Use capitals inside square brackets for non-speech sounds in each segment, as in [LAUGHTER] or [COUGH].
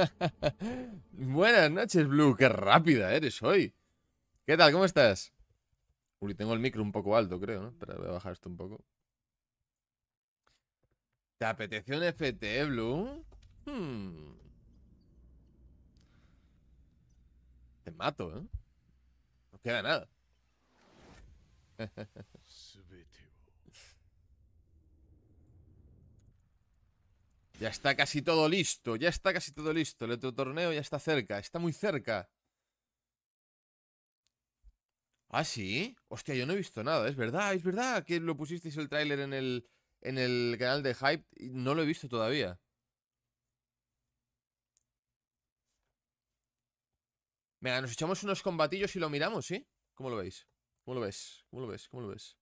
[LAUGHS] Buenas noches, Blue. Qué rápida eres hoy. ¿Qué tal? ¿Cómo estás? Uy, tengo el micro un poco alto, creo, ¿no? Pero voy a bajar esto un poco. ¿Te apetece un FT, Blue? Hmm. Te mato, ¿eh? No queda nada. [LAUGHS] Ya está casi todo listo, ya está casi todo listo. El otro torneo ya está cerca, está muy cerca. ¿Ah, sí? Hostia, yo no he visto nada, es verdad, es verdad que lo pusisteis el tráiler en el, en el canal de Hype y no lo he visto todavía. Venga, nos echamos unos combatillos y lo miramos, ¿sí? ¿Cómo lo veis? ¿Cómo lo ves? ¿Cómo lo ves? ¿Cómo lo ves?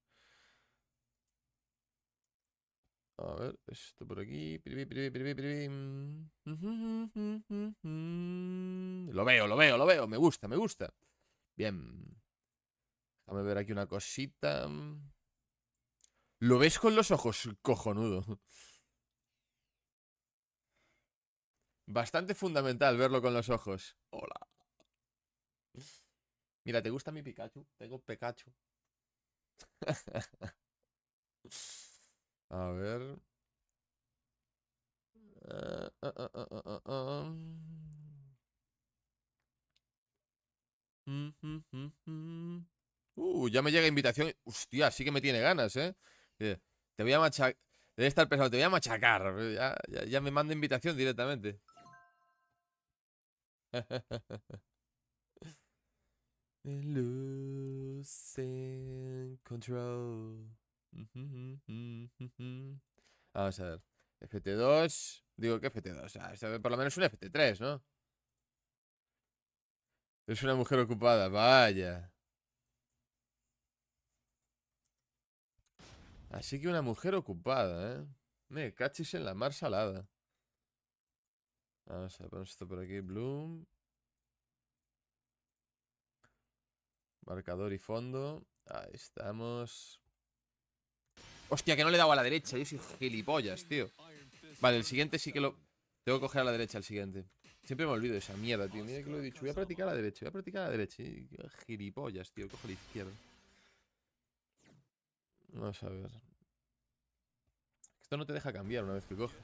A ver, esto por aquí. Mm. Lo veo, lo veo, lo veo. Me gusta, me gusta. Bien. Déjame ver aquí una cosita. Lo ves con los ojos, cojonudo. Bastante fundamental verlo con los ojos. Hola. Mira, ¿te gusta mi Pikachu? Tengo Pikachu. [LAUGHS] A ver. Uh, ya me llega invitación. Hostia, sí que me tiene ganas, ¿eh? eh te voy a machacar. Debe estar pesado, te voy a machacar. Ya, me manda invitación directamente. [LAUGHS] control. Vamos a ver. FT2. Digo que FT2. Ah, por lo menos un FT3, ¿no? Es una mujer ocupada, vaya. Así que una mujer ocupada, ¿eh? Me cachis en la mar salada. Vamos a poner esto por aquí, Bloom. Marcador y fondo. Ahí estamos. Hostia, que no le he dado a la derecha. Yo soy gilipollas, tío. Vale, el siguiente sí que lo... Tengo que coger a la derecha el siguiente. Siempre me olvido de esa mierda, tío. Mira que lo he dicho. Voy a practicar a la derecha, voy a practicar a la derecha. Gilipollas, tío. Cojo la izquierda. Vamos a ver. Esto no te deja cambiar una vez que coges.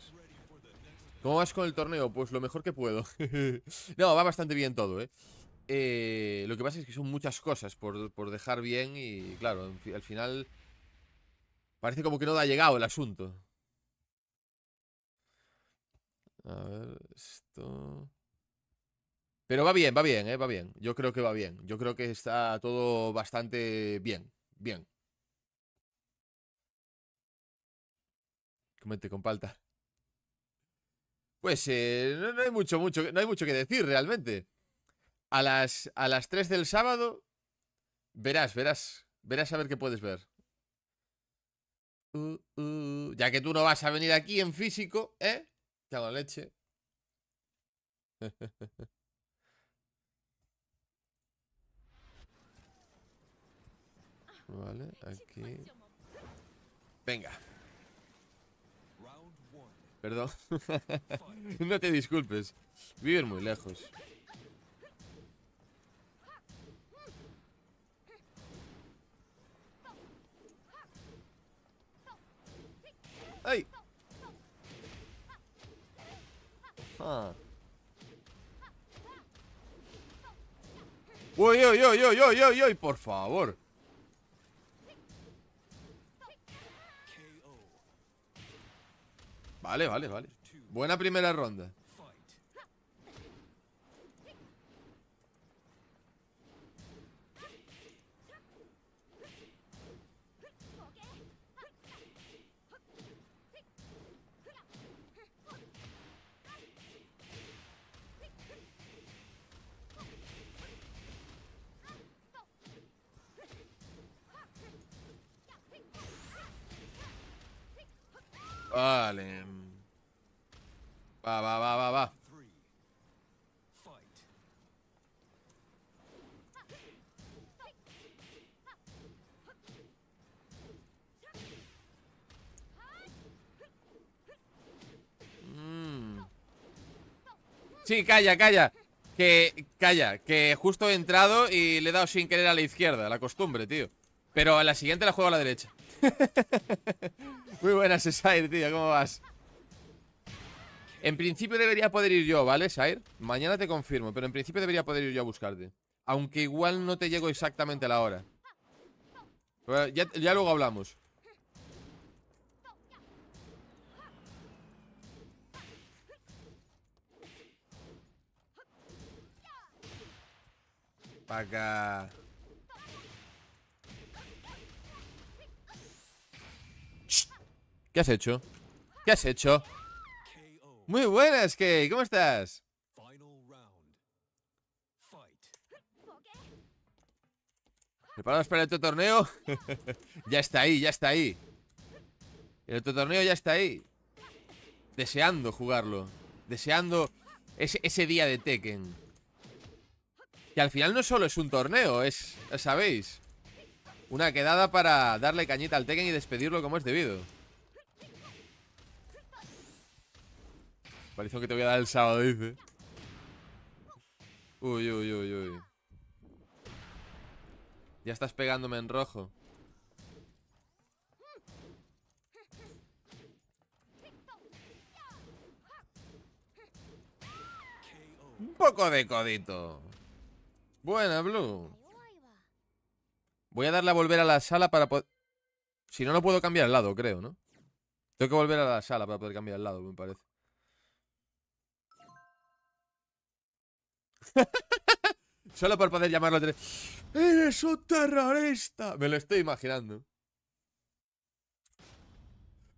¿Cómo vas con el torneo? Pues lo mejor que puedo. [LAUGHS] no, va bastante bien todo, ¿eh? ¿eh? Lo que pasa es que son muchas cosas por, por dejar bien y, claro, al final... Parece como que no ha llegado el asunto. A ver, esto... Pero va bien, va bien, eh, va bien. Yo creo que va bien. Yo creo que está todo bastante bien. Bien. Comente con palta. Pues eh, no, hay mucho, mucho, no hay mucho que decir realmente. A las, a las 3 del sábado, verás, verás, verás a ver qué puedes ver. Uh, uh, ya que tú no vas a venir aquí en físico, ¿eh? Chao, la leche. [LAUGHS] vale, aquí. Venga. Perdón. [LAUGHS] no te disculpes. Vivir muy lejos. ¡Ay! uy, uy, ¡Por favor! Vale, vale, vale. Buena primera ronda. Vale. Va, va, va, va, va. Mm. Sí, calla, calla. Que, calla, que justo he entrado y le he dado sin querer a la izquierda, la costumbre, tío. Pero a la siguiente la juego a la derecha. [LAUGHS] Muy buenas, Sair, tío, ¿cómo vas? En principio debería poder ir yo, ¿vale, Sair? Mañana te confirmo, pero en principio debería poder ir yo a buscarte. Aunque igual no te llego exactamente a la hora. ya, luego hablamos. Para acá. ¿Qué has hecho? ¿Qué has hecho? Muy buenas, Kay. ¿Cómo estás? ¿Preparados para el otro torneo? [LAUGHS] ya está ahí, ya está ahí. El otro torneo ya está ahí. Deseando jugarlo. Deseando ese, día de Tekken. Que al final no solo es un torneo, es, sabéis, una quedada para darle cañita al Tekken y despedirlo como es debido. Parece que te voy a dar el sábado, dice. Uy, uy, uy, uy. Ya estás pegándome en rojo. Un poco de codito. Buena, Blue. Voy a darle a volver a la sala para poder... Si no, no puedo cambiar el lado, creo, ¿no? Tengo que volver a la sala para poder cambiar el lado, me parece. [LAUGHS] Solo por poder llamarlo. ¡Eres un terrorista! Me lo estoy imaginando.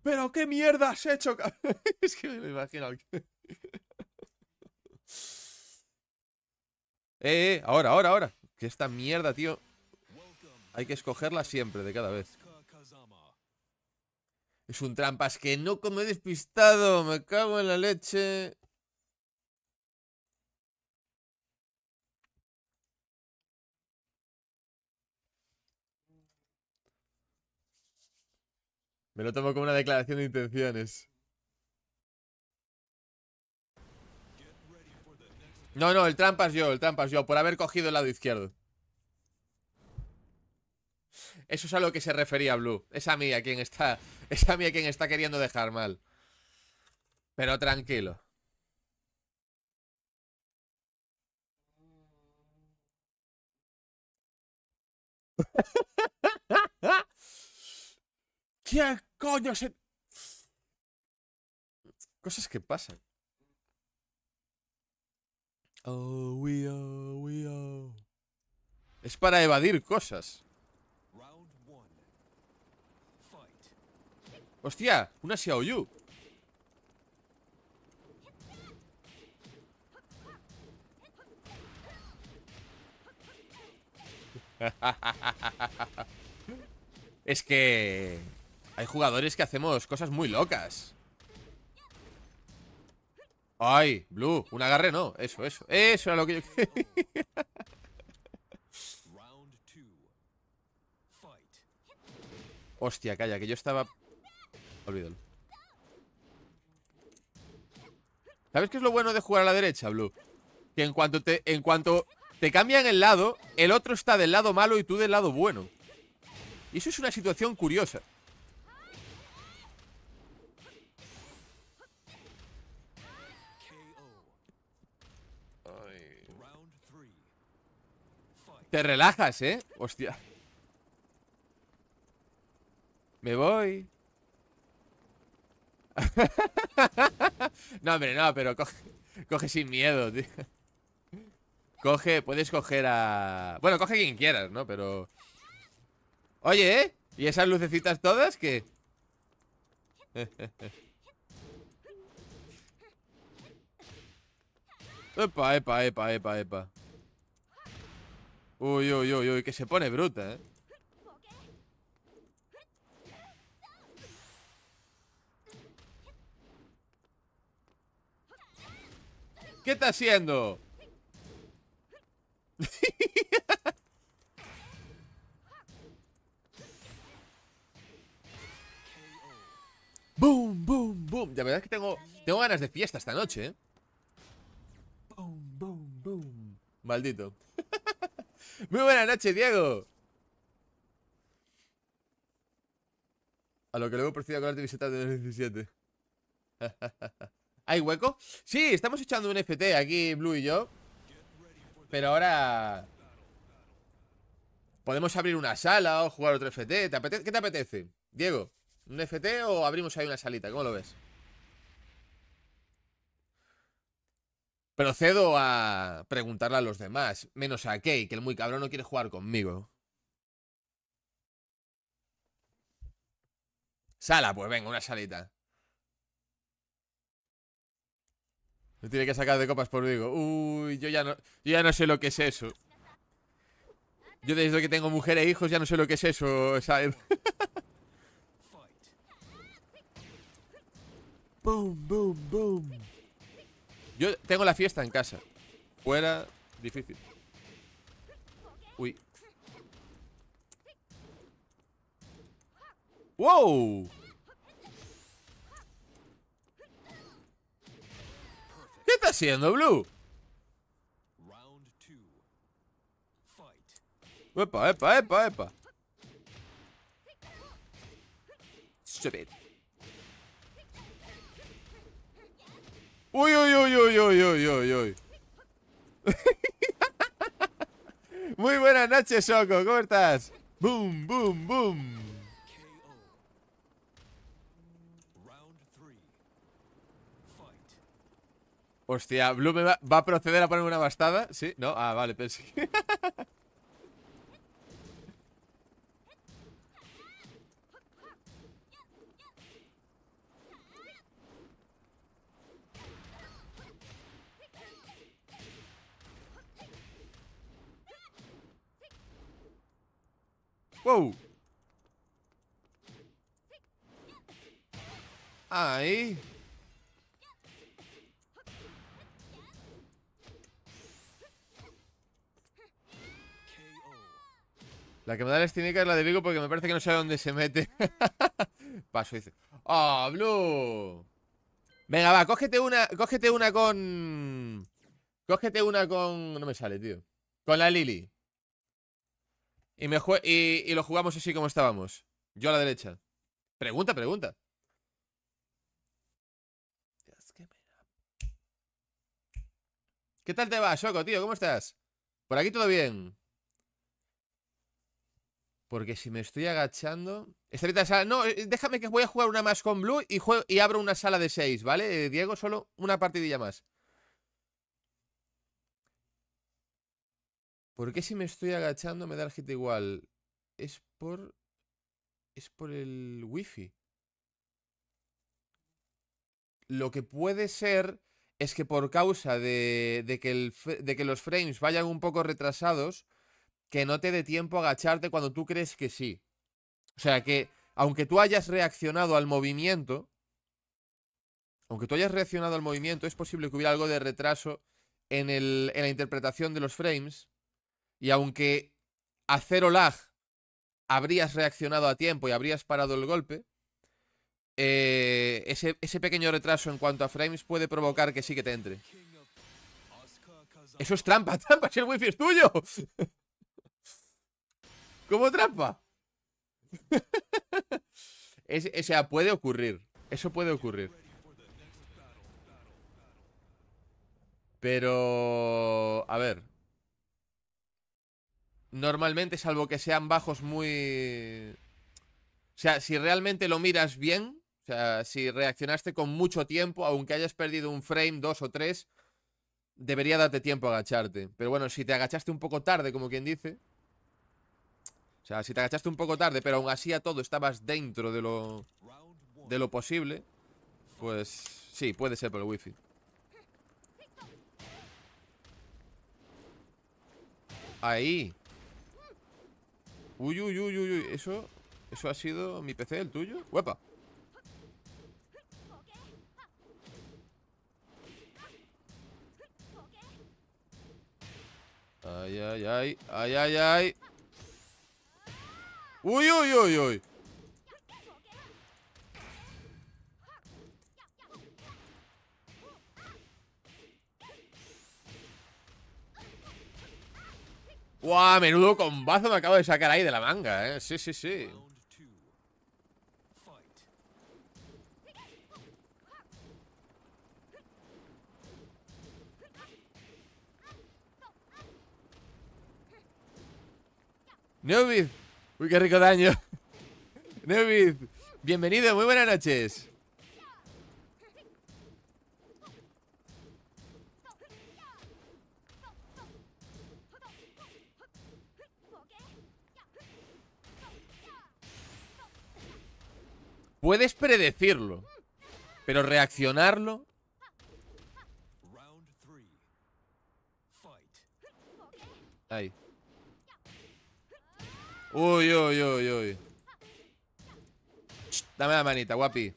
¿Pero qué mierda has hecho? [LAUGHS] es que me lo imagino. [LAUGHS] eh, eh, ahora, ahora, ahora. Que esta mierda, tío. Hay que escogerla siempre, de cada vez. Es un trampas que no como despistado. Me cago en la leche. Me lo tomo como una declaración de intenciones. No, no, el trampas yo, el trampas yo, por haber cogido el lado izquierdo. Eso es a lo que se refería Blue. Es a mí a quien está. [LAUGHS] Es a mí a quien está queriendo dejar mal. Pero tranquilo. [LAUGHS] ¡Coño! Se... Cosas que pasan. Oh, we oh, we oh. Es para evadir cosas. Hostia, una Xiaoyu. [LAUGHS] es que... Hay jugadores que hacemos cosas muy locas Ay, Blue, un agarre no Eso, eso, eso era lo que yo Hostia, calla, que yo estaba... Olvídalo ¿Sabes qué es lo bueno de jugar a la derecha, Blue? Que en cuanto te, en cuanto te cambian el lado El otro está del lado malo y tú del lado bueno Y eso es una situación curiosa Te relajas, ¿eh? Hostia. Me voy. [LAUGHS] no, hombre, no, pero coge, coge sin miedo, tío. Coge, puedes coger a... Bueno, coge quien quieras, ¿no? Pero... Oye, ¿eh? ¿Y esas lucecitas todas qué? [LAUGHS] epa, epa, epa, epa, epa. Uy, uy, uy, uy, que se pone bruta, ¿eh? ¿Qué está haciendo? [LAUGHS] boom, boom, boom. La verdad es que tengo, tengo ganas de fiesta esta noche, ¿eh? Boom, boom, boom. Maldito. Muy buenas noches, Diego. A lo que luego proceda con la visita de 2017. ¿Hay hueco? Sí, estamos echando un FT aquí, Blue y yo. Pero ahora... Podemos abrir una sala o jugar otro FT. ¿Qué te apetece? Diego, ¿un FT o abrimos ahí una salita? ¿Cómo lo ves? Procedo a preguntarle a los demás, menos a Kay, que el muy cabrón no quiere jugar conmigo. Sala, pues venga, una salita. Me tiene que sacar de copas por digo. Uy, yo ya no, yo ya no sé lo que es eso. Yo desde que tengo mujer e hijos ya no sé lo que es eso, [LAUGHS] boom, boom, boom. Yo tengo la fiesta en casa. Fuera, difícil. Uy. ¡Wow! ¿Qué está haciendo, Blue? Epa, epa, epa, epa. Stupid. Uy, uy, uy, uy, uy, uy, uy, uy. [LAUGHS] Muy buenas noches, Shoko. ¿Cómo estás? Boom, boom, boom. Hostia, Blue me va, a proceder a ponerme una bastada. ¿Sí? No, ah, vale, pensé que... [LAUGHS] Wow. Ahí. La que me da la estínica es la de Vigo porque me parece que no sabe dónde se mete. [LAUGHS] Paso, dice. ¡Ah, Blue! Venga, va, cógete una, cógete una con... Cógete una con... No me sale, tío. Con la Lily. Y, lo jugamos así como estábamos. Yo a la derecha. Pregunta, pregunta. ¿Qué tal te va, Oco, tío? ¿Cómo estás? Por aquí todo bien. Porque si me estoy agachando... Esta de sala... No, eh, déjame que voy a jugar una más con Blue y, y abro una sala de 6, ¿vale? Eh, Diego, solo una partidilla más. ¿Por qué si me estoy agachando me da el hit igual? Es por... Es por el wifi. Lo que puede ser es que por causa de, que de, que los frames vayan un poco retrasados, que no te dé tiempo a agacharte cuando tú crees que sí. O sea que, aunque tú hayas reaccionado al movimiento, aunque tú hayas reaccionado al movimiento, es posible que hubiera algo de retraso en, en la interpretación de los frames y aunque a cero lag habrías reaccionado a tiempo y habrías parado el golpe, eh, ese, pequeño retraso en cuanto a frames puede provocar que sí que te entre. Eso es trampa, [LAUGHS] trampa, si el wifi es tuyo. [LAUGHS] ¿Cómo trampa? [LAUGHS] o sea, puede ocurrir. Eso puede ocurrir. Pero... A ver, normalmente, salvo que sean bajos muy... O sea, si realmente lo miras bien, o sea, si reaccionaste con mucho tiempo, aunque hayas perdido un frame, dos o tres, debería darte tiempo a agacharte. Pero bueno, si te agachaste un poco tarde, como quien dice... O sea, si te agachaste un poco tarde, pero aún así a todo estabas dentro de lo, de lo posible, pues sí, puede ser por el wifi. Ahí. Uy, uy, uy, uy, uy. Eso, eso ha sido mi PC, el tuyo. ¡Huepa! Ay, ay, ay. Ay, ay, ay. Uy, uy, uy, uy. ¡Guau! menudo combazo me acabo de sacar ahí de la manga, ¿eh? Sí, sí, sí. ¡Nubit! Uy, qué rico daño. [LAUGHS] ¡Nubit! Bienvenido, muy buenas noches. Puedes predecirlo, pero reaccionarlo... Ahí. Uy, uy, uy, uy. dame la manita, guapi.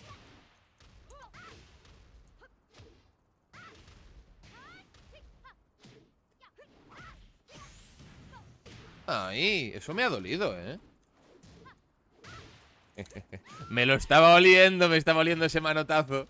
Ay, eso me ha dolido, ¿eh? [LAUGHS] me lo estaba oliendo, me estaba oliendo ese manotazo.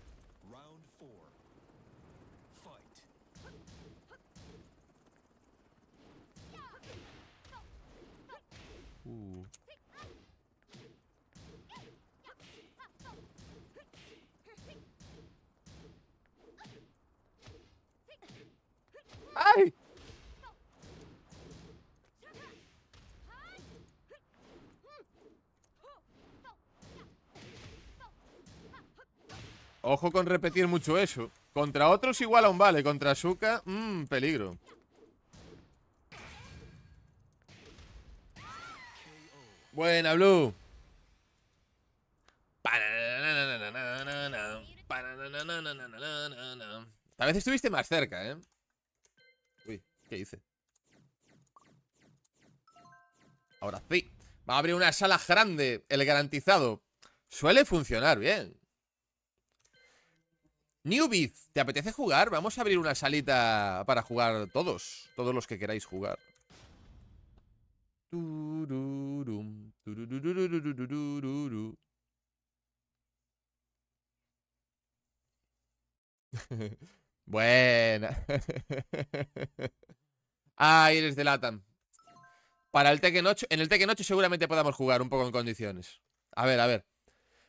Ojo con repetir mucho eso. Contra otros igual aún vale. Contra Suka, mmm, peligro. Buena, Blue. Tal vez estuviste más cerca, ¿eh? Uy, ¿qué hice? Ahora sí. Va a abrir una sala grande, el garantizado. Suele funcionar bien. Newbie, ¿te apetece jugar? Vamos a abrir una salita para jugar todos. Todos los que queráis jugar. [LAUGHS] Buena. ah, [LAUGHS] eres de Latam. Para el Tekken 8, en el Tekken 8 seguramente podamos jugar un poco en condiciones. A ver, a ver.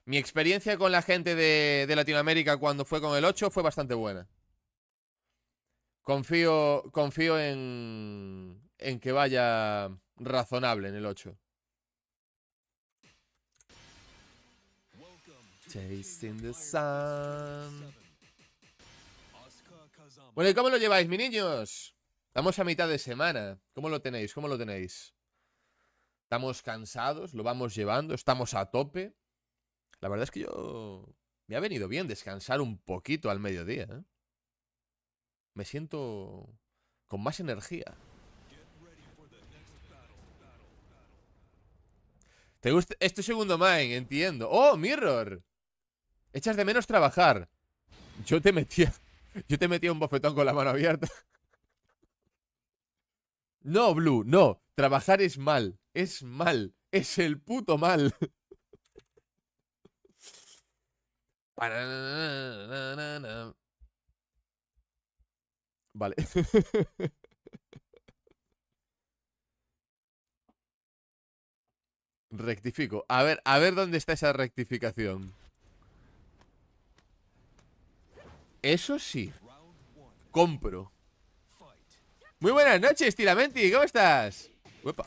Mi experiencia con la gente de, Latinoamérica cuando fue con el 8 fue bastante buena. Confío, confío en, que vaya razonable en el 8. Bueno, ¿y cómo lo lleváis, mi niños? Estamos a mitad de semana. ¿Cómo lo tenéis? ¿Cómo lo tenéis? Estamos cansados, lo vamos llevando, estamos a tope. La verdad es que yo... Me ha venido bien descansar un poquito al mediodía. ¿eh? Me siento con más energía. ¿Te gusta? Este segundo main, entiendo. ¡Oh, Mirror! Echas de menos trabajar. Yo te metía... [LAUGHS] Yo te metía un bofetón con la mano abierta. [LAUGHS] No, Blue, no. Trabajar es mal. Es mal. Es el puto mal. [LAUGHS] Vale. Rectifico. A ver, a ver dónde está esa rectificación. Eso sí. Compro. Muy buenas noches, Tiramenti. ¿Cómo estás? Uepa.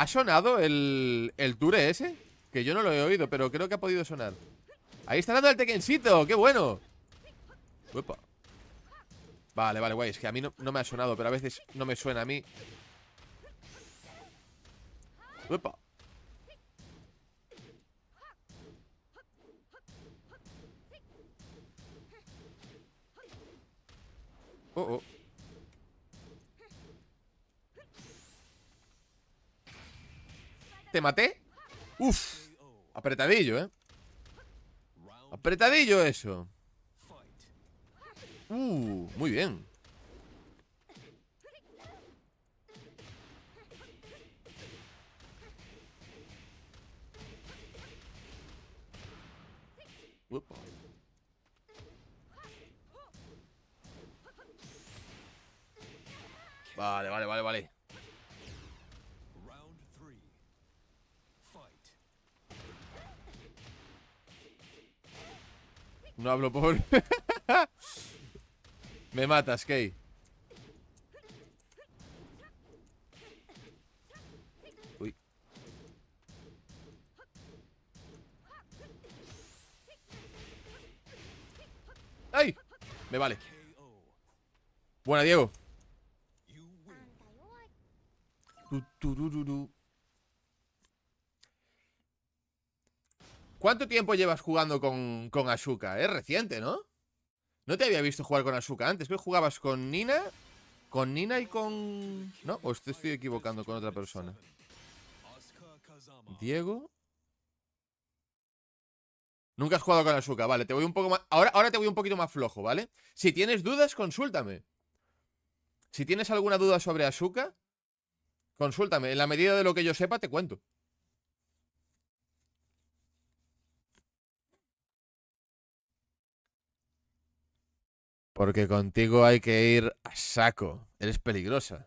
¿Ha sonado el, el Ture ese? Que yo no lo he oído, pero creo que ha podido sonar. Ahí está dando el tequencito qué bueno. Vale, vale, guay. Es que a mí no, me ha sonado, pero a veces no me suena a mí. Oh, oh. te maté. Uf, apretadillo, ¿eh? Apretadillo eso. Uh, muy bien. Vale, vale, vale, vale. No hablo por... [LAUGHS] Me matas, Kay. Uy. ¡Ay! Me vale. Buena, Diego. ¿Cuánto tiempo llevas jugando con, con Es reciente, ¿no? No te había visto jugar con Asuka antes. ¿Pero jugabas con Nina. Con Nina y con... ¿No? O te estoy equivocando con otra persona. Diego. Nunca has jugado con Asuka. Vale, te voy un poco más... Ahora, ahora te voy un poquito más flojo, ¿vale? Si tienes dudas, consúltame. Si tienes alguna duda sobre Asuka, consúltame. En la medida de lo que yo sepa, te cuento. Porque contigo hay que ir a saco. Eres peligrosa.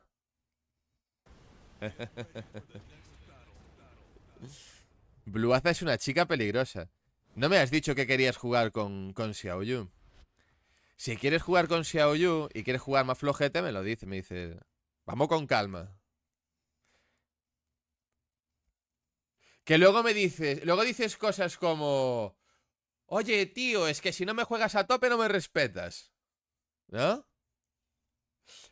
Bluaza es una chica peligrosa. No me has dicho que querías jugar con, con Xiaoyu. Si quieres jugar con Xiaoyu y quieres jugar más flojete, me lo dice. Me dice, vamos con calma. Que luego me dices, luego dices cosas como, oye tío, es que si no me juegas a tope no me respetas. ¿No?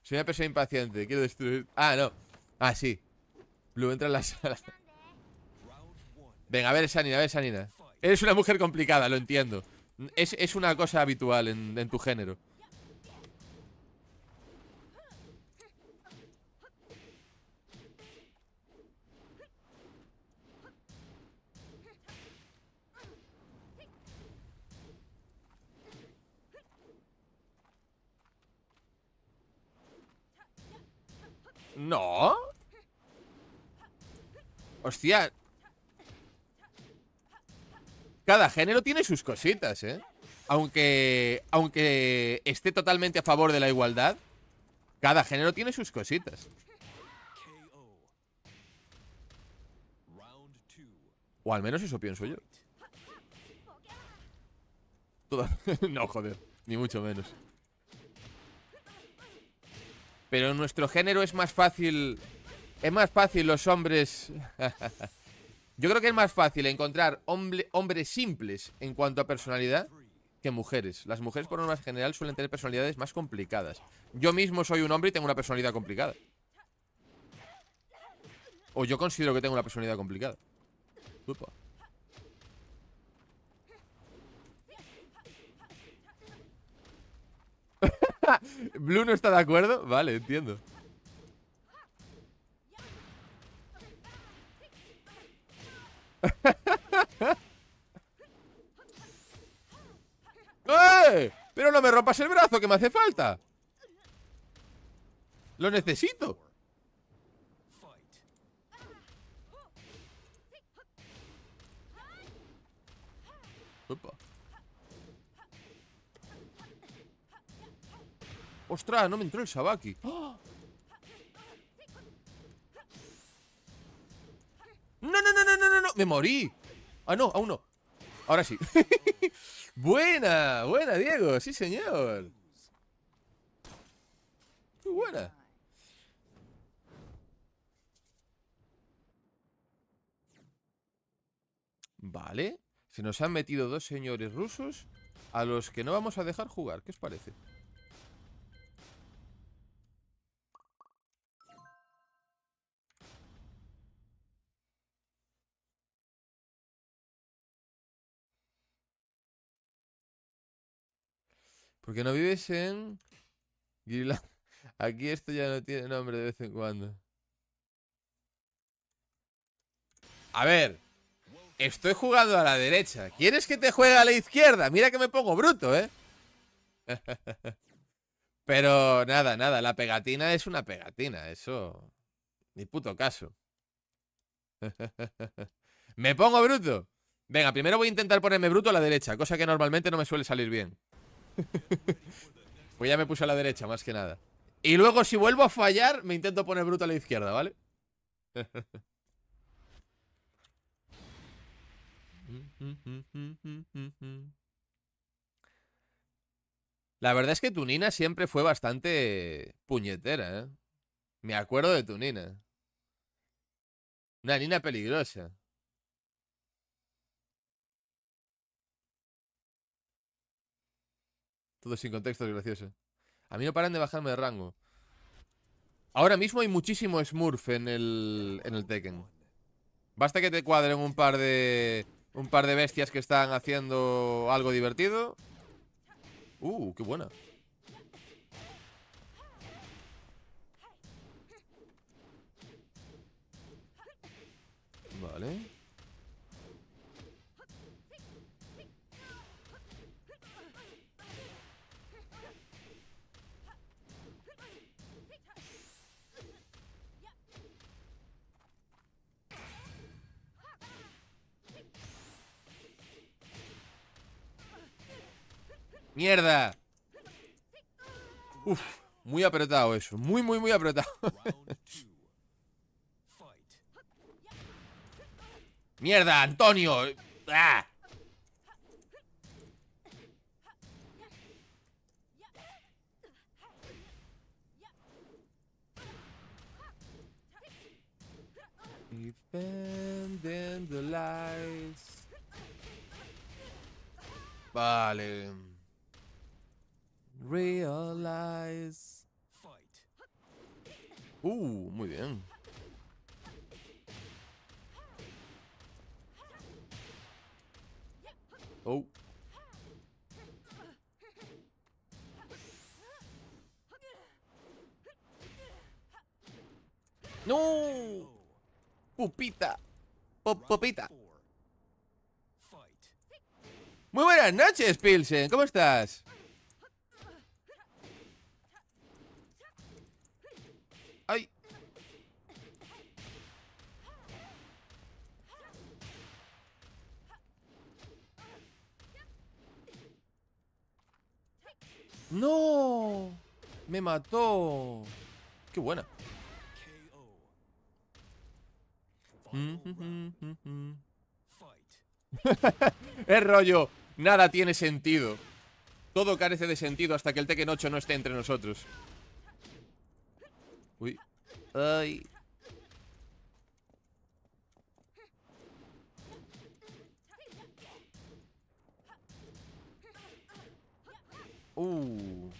Soy una persona impaciente, quiero destruir... Ah, no. Ah, sí. Blue entra en la sala. Venga, a ver, Sanina, a ver, Sanina. Eres una mujer complicada, lo entiendo. Es, una cosa habitual en tu género. No. Hostia. Cada género tiene sus cositas, ¿eh? Aunque, aunque esté totalmente a favor de la igualdad, cada género tiene sus cositas. O al menos eso pienso yo. [LAUGHS] no, joder, ni mucho menos. Pero en nuestro género es más fácil. Es más fácil los hombres. [LAUGHS] Yo creo que es más fácil encontrar hombres simples en cuanto a personalidad que mujeres. Las mujeres, por más general, suelen tener personalidades más complicadas. Yo mismo soy un hombre y tengo una personalidad complicada. O yo considero que tengo una personalidad complicada. [LAUGHS] Blue no está de acuerdo. Vale, entiendo. [LAUGHS] ¡Eh! Pero no me rompas el brazo, que me hace falta. Lo necesito. Opa. ¡Ostras! No me entró el Shabaki. no, no, no, no, no! no me morí! Ah, no, aún no. Ahora sí. [LAUGHS] buena, buena, Diego. Sí, señor. ¡Qué buena. Vale. Se nos han metido dos señores rusos a los que no vamos a dejar jugar. ¿Qué os parece? ¿Por no vives en [LAUGHS] Aquí esto ya no tiene nombre de vez en cuando. A ver. Estoy jugando a la derecha. ¿Quieres que te juegue a la izquierda? Mira que me pongo bruto, ¿eh? [LAUGHS] Pero nada, nada. La pegatina es una pegatina. Eso... Ni puto caso. [LAUGHS] me pongo bruto. Venga, primero voy a intentar ponerme bruto a la derecha, cosa que normalmente no me suele salir bien. [LAUGHS] pues ya me puse a la derecha, más que nada. Y luego, si vuelvo a fallar, me intento poner bruto a la izquierda, ¿vale? [LAUGHS] La verdad es que tu nina siempre fue bastante puñetera, ¿eh? Me acuerdo de tu nina. Una nina peligrosa. Todo sin contexto, es gracioso. A mí no paran de bajarme de rango. Ahora mismo hay muchísimo Smurf en el, en el Tekken. Basta que te cuadren un par de un par de bestias que están haciendo algo divertido. Uh, qué buena. Vale. ¡Mierda! Uf, muy apretado eso. Muy, muy, muy apretado. [LAUGHS] ¡Mierda, Antonio! ¡Ah! Vale. Realize. Uh, muy bien. Oh. No. Pupita. Popita. Muy buenas noches, Pilsen. ¿Cómo estás? ¡No! Me mató. ¡Qué buena! [LAUGHS] es rollo. Nada tiene sentido. Todo carece de sentido hasta que el Tekken 8 no esté entre nosotros. Uy. Ay. Uh.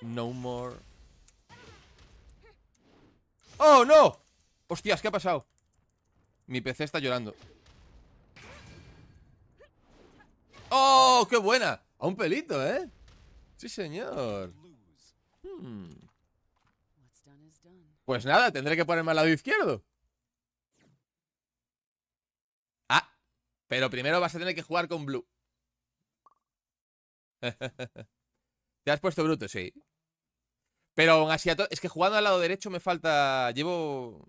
No more. ¡Oh, no! Hostias, ¿qué ha pasado? Mi PC está llorando. ¡Oh, qué buena! A un pelito, ¿eh? Sí, señor. Hmm. Pues nada, tendré que ponerme al lado izquierdo. Ah, pero primero vas a tener que jugar con Blue. [LAUGHS] Te has puesto bruto, sí. Pero aún así, es que jugando al lado derecho me falta. Llevo.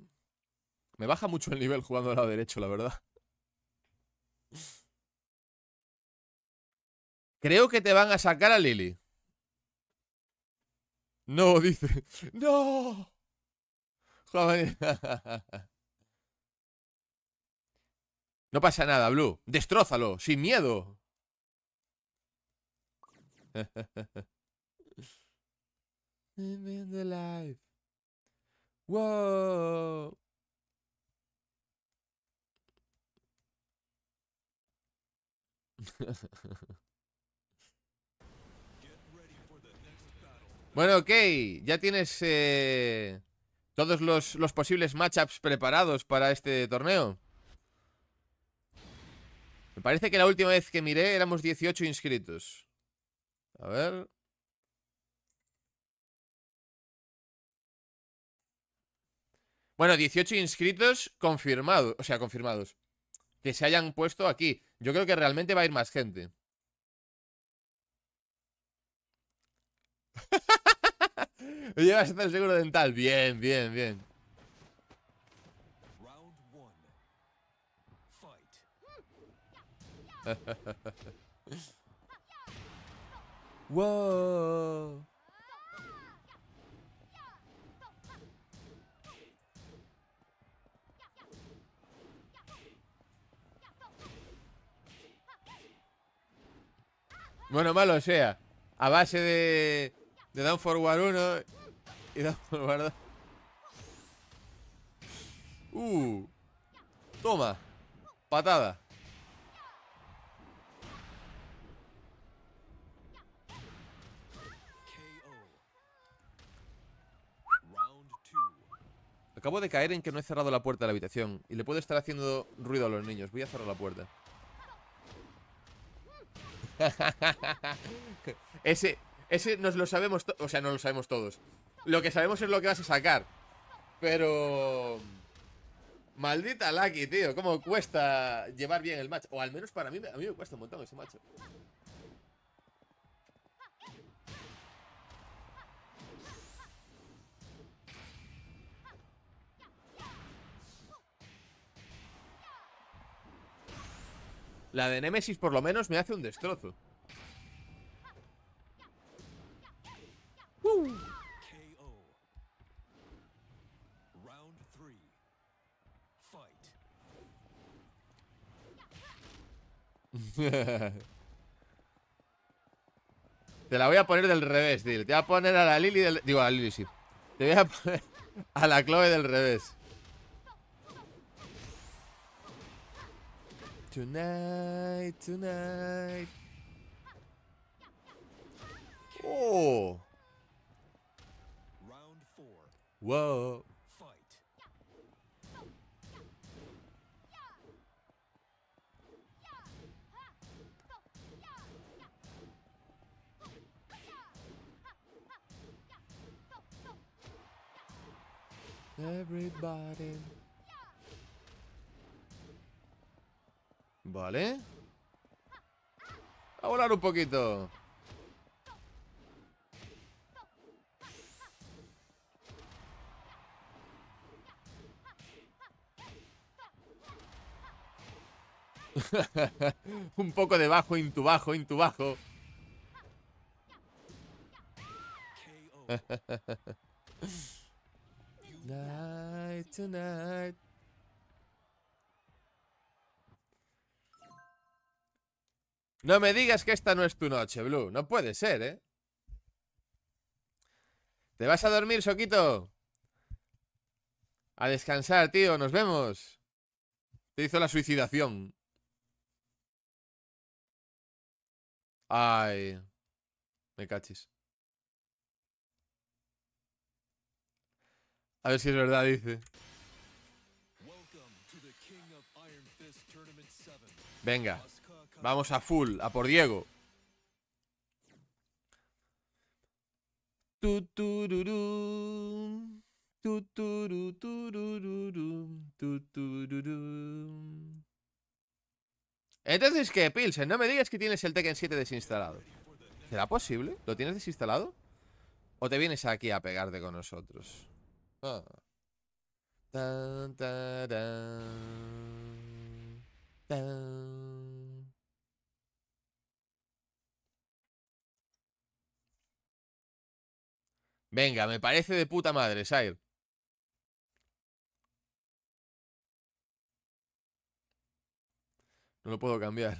Me baja mucho el nivel jugando al lado derecho, la verdad. Creo que te van a sacar a Lily. No, [LAUGHS] dice. ¡No! [LAUGHS] No pasa nada, Blue. Destrózalo, sin miedo. Wow. [LAUGHS] bueno, ok, ya tienes eh, todos los, los posibles matchups preparados para este torneo. Me parece que la última vez que miré éramos 18 inscritos. A ver. Bueno, 18 inscritos confirmados. O sea, confirmados. Que se hayan puesto aquí. Yo creo que realmente va a ir más gente. [LAUGHS] Llevas hasta el seguro dental. Bien, bien, bien. [LAUGHS] ¡Wow! Bueno, malo sea. A base de. De Down Forward 1 y Down Forward 2. Uh. Toma. Patada. Acabo de caer en que no he cerrado la puerta de la habitación y le puedo estar haciendo ruido a los niños. Voy a cerrar la puerta. [LAUGHS] ese, ese nos lo sabemos, o sea, no lo sabemos todos. Lo que sabemos es lo que vas a sacar. Pero... Maldita Lucky, tío, cómo cuesta llevar bien el macho O al menos para mí, a mí me cuesta un montón ese macho. La de Nemesis por lo menos me hace un destrozo. Uh. [LAUGHS] Te la voy a poner del revés, Dil. Te voy a poner a la Lily del... Digo, a la Lily, Te voy a poner a la Chloe del revés. Tonight, tonight. Oh. Round four. Whoa. Fight. Everybody. Vale. A volar un poquito. [LAUGHS] un poco de bajo, Intubajo Intubajo [LAUGHS] Night No me digas que esta no es tu noche, Blue. No puede ser, ¿eh? ¿Te vas a dormir, Soquito? A descansar, tío. Nos vemos. Te hizo la suicidación. Ay. Me cachis. A ver si es verdad, dice. Venga. Vamos a full, a por Diego. Entonces, que, Pilsen? No me digas que tienes el Tekken 7 desinstalado. ¿Será posible? ¿Lo tienes desinstalado? ¿O te vienes aquí a pegarte con nosotros? Ah. tan, Venga, me parece de puta madre, Sire. No lo puedo cambiar.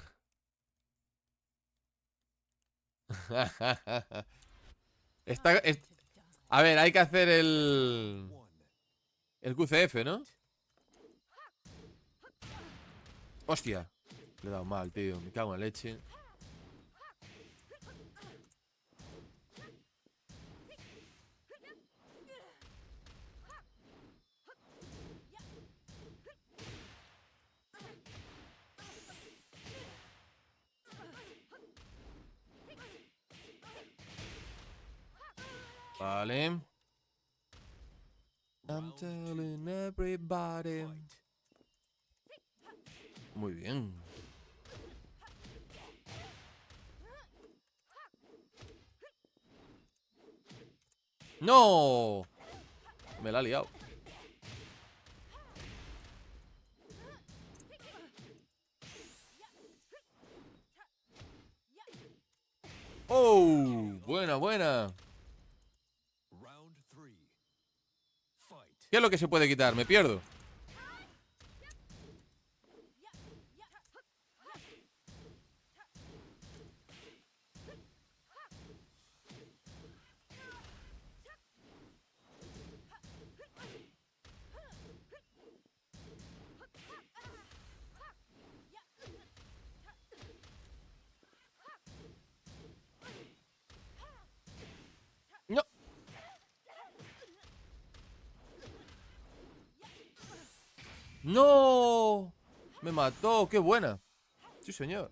[LAUGHS] Está, a ver, hay que hacer el... El QCF, ¿no? Hostia. Le he dado mal, tío. Me cago en leche. Vale. Muy bien. ¡No! Me la ha liado. ¡Oh! Buena, buena. ¿Qué es lo que se puede quitar? Me pierdo. ¡No! Me mató, qué buena. Sí, señor.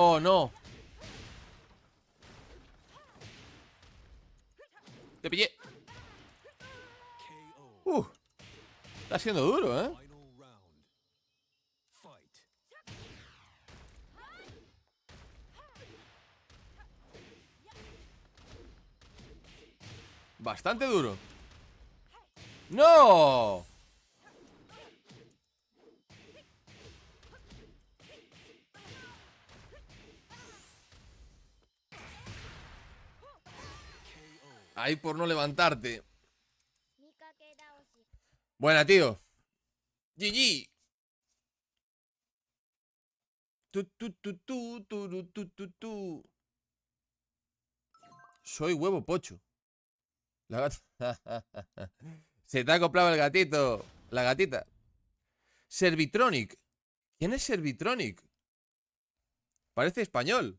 Oh, no. Te pillé. Uh, está siendo duro, ¿eh? Bastante duro. ¡No! por no levantarte. Buena, tío. GG. Tu, tu, tu, tu, Soy huevo pocho. La gata. [LAUGHS] Se te ha acoplado el gatito. La gatita. Servitronic. ¿Quién es Servitronic? Parece español.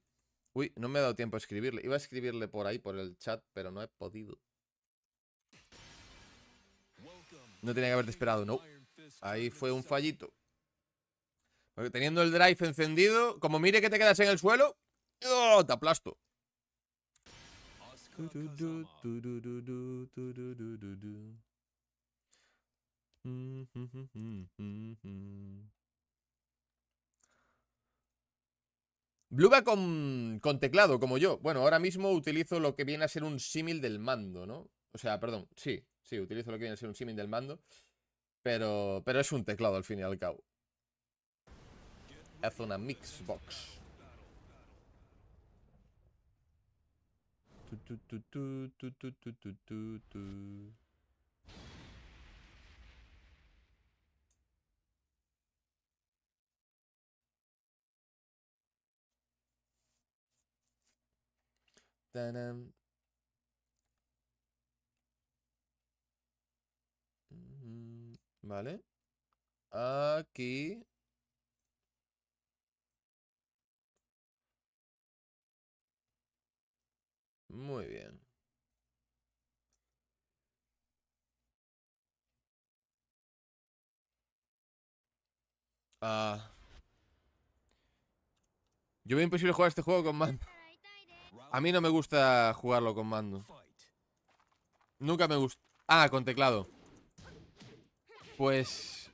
Uy, no me he dado tiempo a escribirle. Iba a escribirle por ahí, por el chat, pero no he podido. No tenía que haberte esperado, no. Ahí fue un fallito. Porque teniendo el drive encendido, como mire que te quedas en el suelo, ¡oh, te aplasto. Blue con, con teclado, como yo. Bueno, ahora mismo utilizo lo que viene a ser un símil del mando, ¿no? O sea, perdón, sí, sí, utilizo lo que viene a ser un símil del mando. Pero, pero es un teclado al fin y al cabo. Es una Mixbox. Tu, tu, tu, Vale. Aquí. Muy bien. Ah. Yo veo imposible jugar este juego con mando. A mí no me gusta jugarlo con mando. Nunca me gusta... Ah, con teclado. Pues...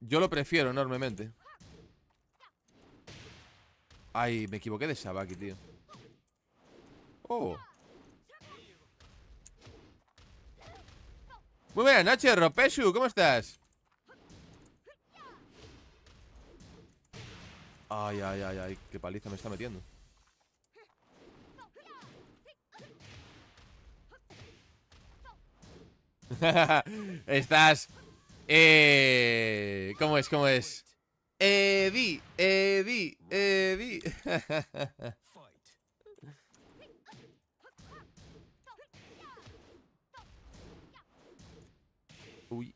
Yo lo prefiero enormemente. Ay, me equivoqué de Sabaki, tío. Oh. Muy buenas noches, Ropeshu. ¿Cómo estás? Ay, ay, ay, ay. Qué paliza me está metiendo. [LAUGHS] Estás... Eh... ¿Cómo es? ¿Cómo es? Vi Vi Vi Uy.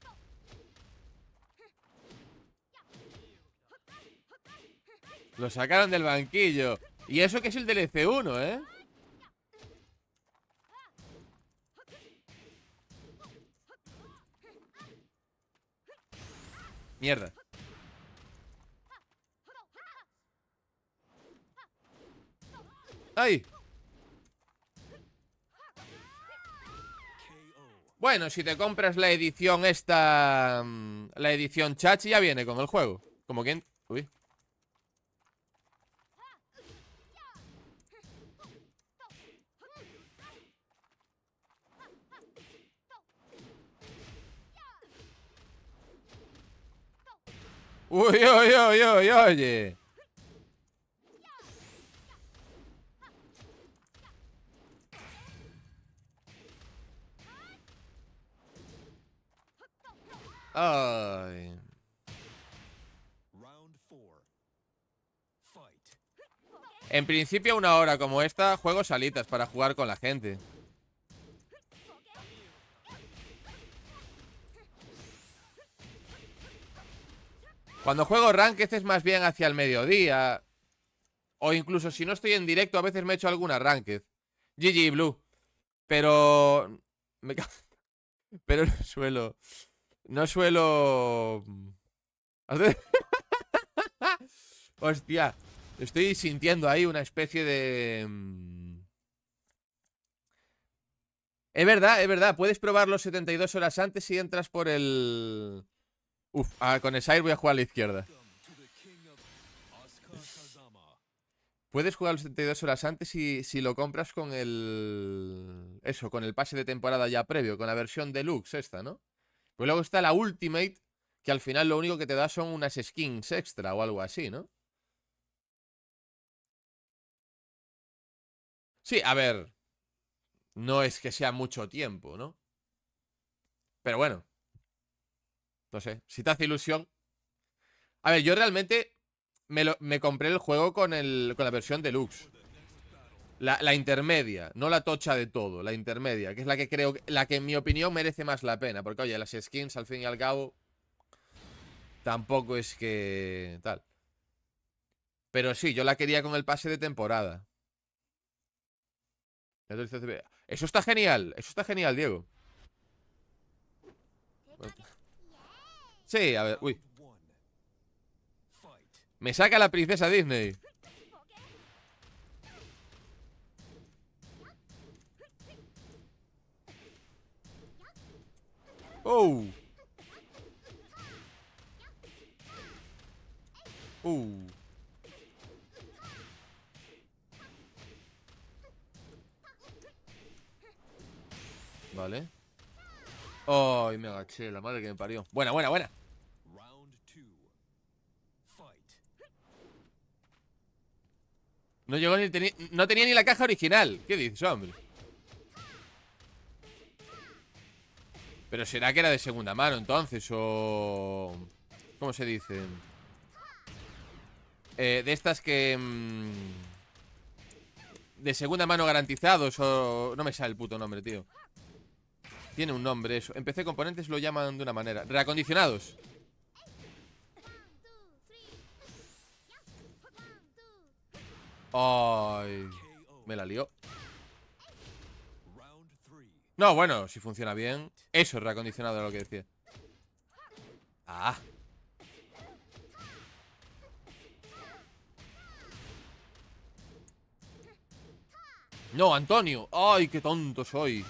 Lo sacaron del banquillo. Y eso que es el del ec 1, ¿eh? Mierda. ¡Ay! Bueno, si te compras la edición esta... Mm, la edición chachi ya viene con el juego. Como quien... Uy, Uy, oye, oye, oye. En principio una hora como esta juego salitas para jugar con la gente. Cuando juego Ranked este es más bien hacia el mediodía. O incluso si no estoy en directo, a veces me echo alguna ranked. GG Blue. Pero. Me [LAUGHS] Pero no suelo. No suelo. Mm, [LAUGHS] Hostia. Estoy sintiendo ahí una especie de. Mm, es verdad, es verdad. Puedes probarlo 72 horas antes si entras por el. Uf, ah, con Esair voy a jugar a la izquierda. Puedes jugar los 72 horas antes si, si lo compras con el... Eso, con el pase de temporada ya previo, con la versión deluxe esta, ¿no? Pues luego está la Ultimate, que al final lo único que te da son unas skins extra o algo así, ¿no? Sí, a ver. No es que sea mucho tiempo, ¿no? Pero bueno, no sé, si te hace ilusión. A ver, yo realmente me, compré el juego con, la versión deluxe. La, la, intermedia, no la tocha de todo, la intermedia, que es la que creo, la que en mi opinión merece más la pena. Porque, oye, las skins al fin y al cabo tampoco es que tal. Pero sí, yo la quería con el pase de temporada. Eso está genial, eso está genial, Diego. Sí, a ver, uy. Me saca la princesa Disney. Oh. Oh. Vale. Ay, me agaché, la madre que me parió. Buena, buena, buena. No llegó ni no tenía ni la caja original. ¿Qué dices, hombre? Pero será que era de segunda mano entonces o ¿cómo se dice? Eh, de estas que mm, de segunda mano garantizados o no me sale el puto nombre, tío. Tiene un nombre eso. En componentes lo llaman de una manera. Reacondicionados. Ay. Me la lió. No, bueno, si funciona bien. Eso es reacondicionado, era lo que decía. Ah. No, Antonio. Ay, qué tonto soy.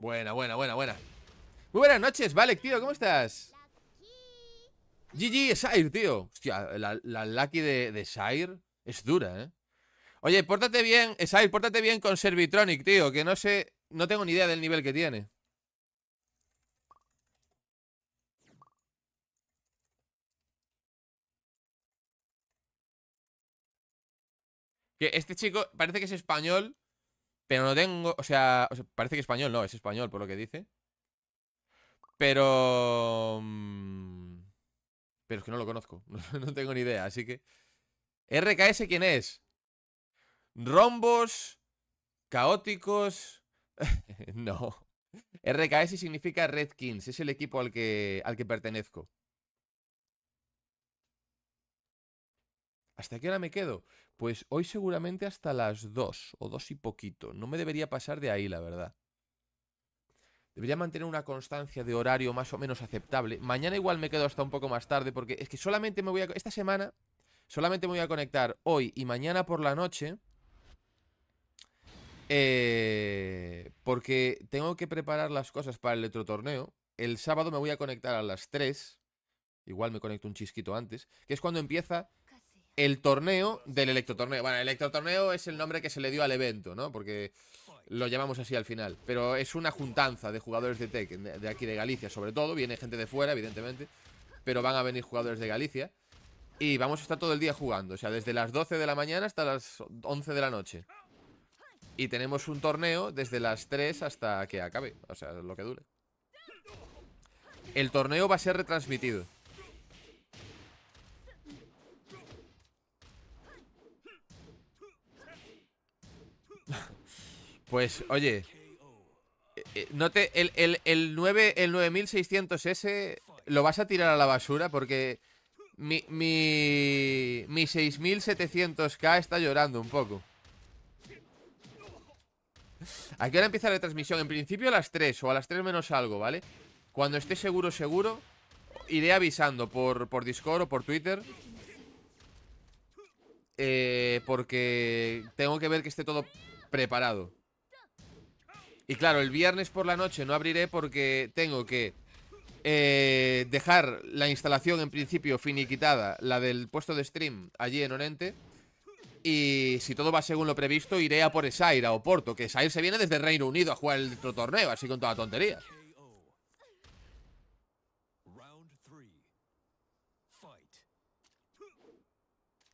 Buena, buena, buena, buena. Muy buenas noches, Valek, tío, ¿cómo estás? GG, Sire, tío. Hostia, la, la Lucky de, de Sire es dura, ¿eh? Oye, pórtate bien, Sire, pórtate bien con Servitronic, tío, que no sé, no tengo ni idea del nivel que tiene. Que este chico parece que es español pero no tengo, o sea, parece que español, no, es español por lo que dice. Pero... Mm, pero es que no lo conozco, [LAUGHS] no tengo ni idea, así que... RKS, ¿quién es? Rombos, caóticos... [LAUGHS] no. RKS significa Red Kings. es el equipo al que, al que pertenezco. ¿Hasta qué hora me quedo? Pues hoy seguramente hasta las 2 o 2 y poquito. No me debería pasar de ahí, la verdad. Debería mantener una constancia de horario más o menos aceptable. Mañana igual me quedo hasta un poco más tarde porque es que solamente me voy a... Esta semana solamente me voy a conectar hoy y mañana por la noche. Eh, porque tengo que preparar las cosas para el torneo. El sábado me voy a conectar a las 3. Igual me conecto un chisquito antes. Que es cuando empieza el torneo del electrotorneo. Bueno, el electrotorneo es el nombre que se le dio al evento, ¿no? Porque lo llamamos así al final. Pero es una juntanza de jugadores de Tech, de aquí de Galicia sobre todo. Viene gente de fuera, evidentemente. Pero van a venir jugadores de Galicia. Y vamos a estar todo el día jugando. O sea, desde las 12 de la mañana hasta las 11 de la noche. Y tenemos un torneo desde las 3 hasta que acabe. O sea, lo que dure. El torneo va a ser retransmitido. Pues, oye, eh, eh, no el, 9, el 9600S lo vas a tirar a la basura porque mi, mi, mi 6700K está llorando un poco. ¿A qué hora empieza la transmisión? En principio a las 3 o a las 3 menos algo, ¿vale? Cuando esté seguro, seguro, iré avisando por, por Discord o por Twitter. Eh, porque tengo que ver que esté todo preparado. Y claro, el viernes por la noche no abriré porque tengo que eh, dejar la instalación en principio finiquitada, la del puesto de stream allí en Orente. Y si todo va según lo previsto, iré a por Esair, o Oporto, que Esair se viene desde Reino Unido a jugar el otro torneo, así con toda tontería.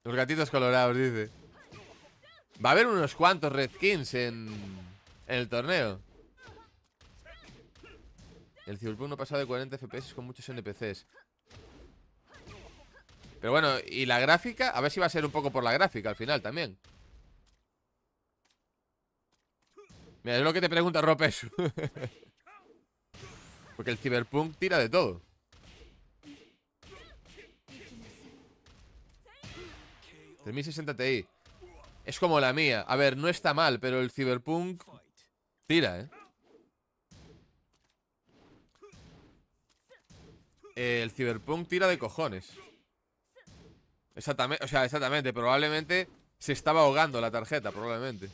Los gatitos colorados, dice. Va a haber unos cuantos Redskins en, en el torneo. El Cyberpunk no ha pasado de 40 FPS con muchos NPCs. Pero bueno, y la gráfica, a ver si va a ser un poco por la gráfica al final también. Mira, es lo que te pregunta Ropes, [LAUGHS] Porque el Cyberpunk tira de todo. 3060 Ti. Es como la mía. A ver, no está mal, pero el Cyberpunk tira, ¿eh? el Cyberpunk tira de cojones. Exactamente, o sea, exactamente. Probablemente se estaba ahogando la tarjeta, probablemente.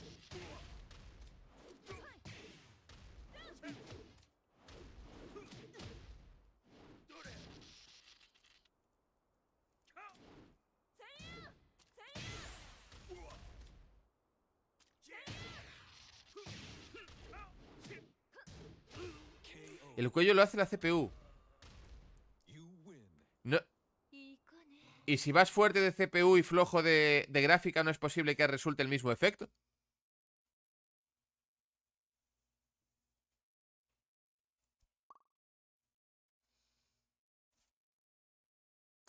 El cuello lo hace la CPU. ¿Y si vas fuerte de CPU y flojo de, gráfica, no es posible que resulte el mismo efecto?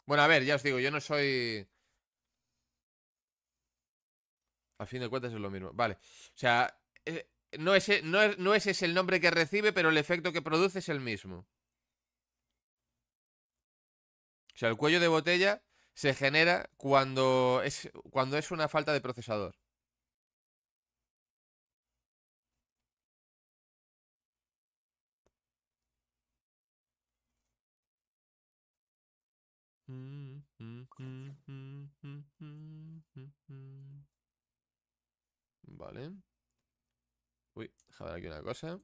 Bueno, a ver, ya os digo, yo no soy... A fin de cuentas es lo mismo. Vale. O sea, no eh, ese no es, no es el nombre que recibe, pero el efecto que produce es el mismo. O sea, el cuello de botella se genera cuando es, cuando es una falta de procesador. Vale. Uy, déjame ver aquí una cosa.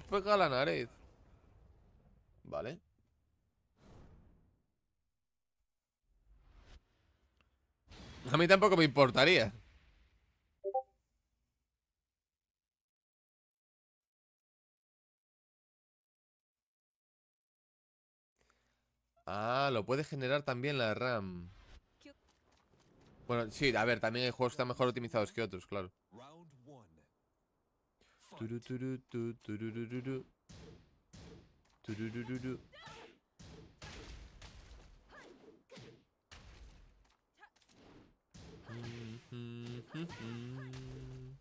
pega pues la nariz. Vale. A mí tampoco me importaría. Ah, lo puede generar también la RAM. Bueno, sí, a ver, también hay juegos que están mejor optimizados que otros, claro. トゥルトゥルトゥトゥルルルルトゥルルルルふんふんふん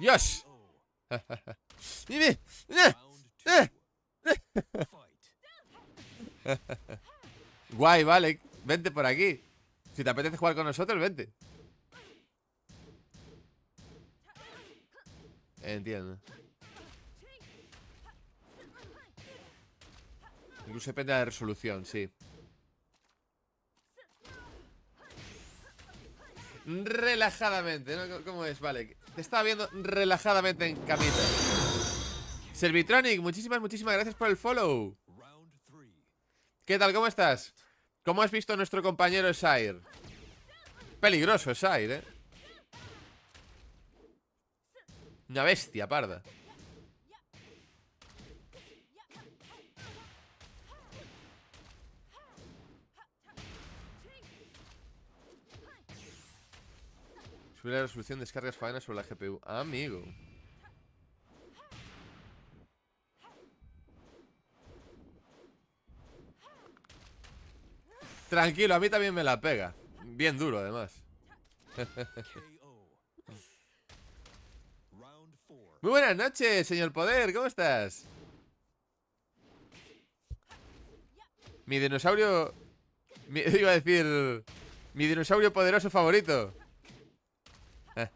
やっよしね [LAUGHS] Eh, eh. [LAUGHS] Guay, vale. Vente por aquí. Si te apetece jugar con nosotros, vente. Entiendo. Incluso depende de la resolución, sí. Relajadamente, ¿no? ¿Cómo es? Vale. Te estaba viendo relajadamente en camita. Servitronic, muchísimas, muchísimas gracias por el follow. ¿Qué tal? ¿Cómo estás? ¿Cómo has visto a nuestro compañero Sire? Peligroso Sire, ¿eh? Una bestia parda. Subir la resolución descargas faenas sobre la GPU. amigo. Tranquilo, a mí también me la pega. Bien duro, además. [LAUGHS] Muy buenas noches, señor Poder, ¿cómo estás? Mi dinosaurio... [LAUGHS] iba a decir... Mi dinosaurio poderoso favorito. [LAUGHS]